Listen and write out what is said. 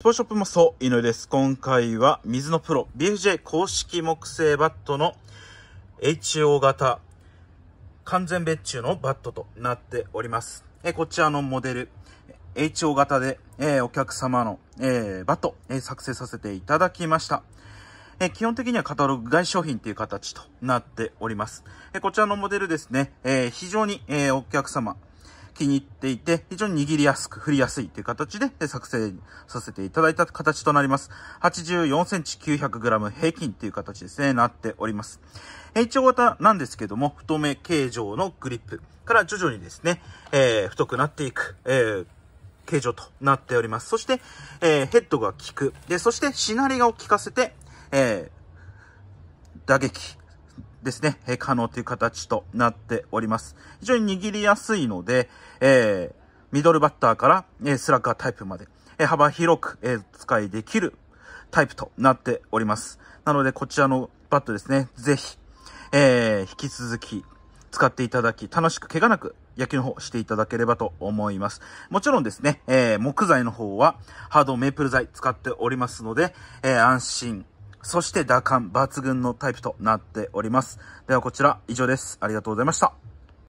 スポーショップもそう、井上です。今回は、水のプロ、BFJ 公式木製バットの HO 型完全別注のバットとなっております。えこちらのモデル、HO 型で、えお客様の、えバット、え作成させていただきました。え基本的にはカタログ外商品という形となっております。えこちらのモデルですね、え非常に、えお客様、気に入っていて、非常に握りやすく、振りやすいという形で作成させていただいた形となります。84センチ 900g 平均という形ですね、なっております。H 型なんですけども、太め形状のグリップから徐々にですね、えー、太くなっていく、えー形状となっております。そして、えー、ヘッドが効く。で、そして、しなりオを効かせて、えー、打撃、ですね、え可能という形となっております。非常に握りやすいので、えー、ミドルバッターから、えスラッガータイプまで、え幅広く、え使いできるタイプとなっております。なので、こちらのバットですね、ぜひ、えー、引き続き使っていただき、楽しく怪我なく野球の方していただければと思います。もちろんですね、えー、木材の方はハードメープル材使っておりますので、えー、安心、そして打感抜群のタイプとなっております。ではこちら以上です。ありがとうございました。